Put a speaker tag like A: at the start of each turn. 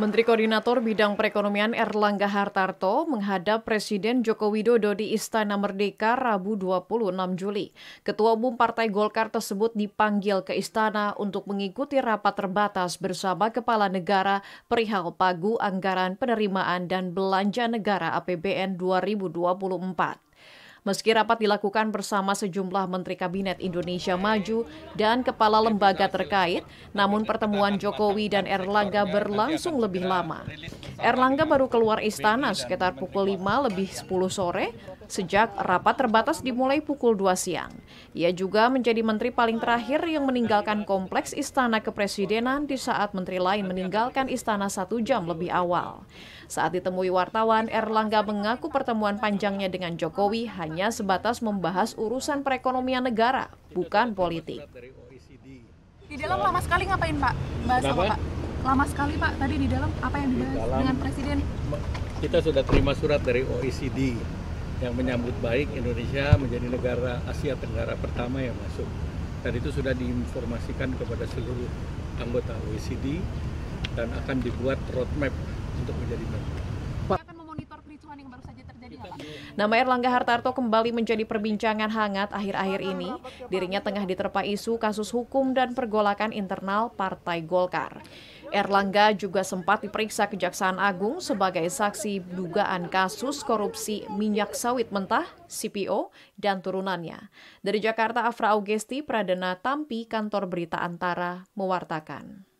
A: Menteri Koordinator Bidang Perekonomian Erlangga Hartarto menghadap Presiden Joko Widodo di Istana Merdeka Rabu 26 Juli. Ketua Umum Partai Golkar tersebut dipanggil ke istana untuk mengikuti rapat terbatas bersama Kepala Negara perihal pagu anggaran penerimaan dan belanja negara APBN 2024. Meski rapat dilakukan bersama sejumlah Menteri Kabinet Indonesia Maju dan kepala lembaga terkait, namun pertemuan Jokowi dan Erlangga berlangsung lebih lama. Erlangga baru keluar istana sekitar pukul 5 lebih 10 sore sejak rapat terbatas dimulai pukul 2 siang. Ia juga menjadi menteri paling terakhir yang meninggalkan kompleks istana kepresidenan di saat menteri lain meninggalkan istana satu jam lebih awal. Saat ditemui wartawan, Erlangga mengaku pertemuan panjangnya dengan Jokowi hanya sebatas membahas urusan perekonomian negara, bukan politik. Di dalam lama sekali ngapain Pak? Bahas Pak? lama sekali Pak tadi di dalam apa yang dibahas di dalam, dengan Presiden?
B: Kita sudah terima surat dari OECD yang menyambut baik Indonesia menjadi negara Asia Tenggara pertama yang masuk. Dan itu sudah diinformasikan kepada seluruh anggota OECD dan akan dibuat roadmap untuk menjadi member.
A: Nama Erlangga Hartarto kembali menjadi perbincangan hangat akhir-akhir ini. Dirinya tengah diterpa isu kasus hukum dan pergolakan internal Partai Golkar. Erlangga juga sempat diperiksa Kejaksaan Agung sebagai saksi dugaan kasus korupsi minyak sawit mentah, CPO, dan turunannya. Dari Jakarta, Afra Augesti, Pradana
B: Tampi, Kantor Berita Antara, mewartakan.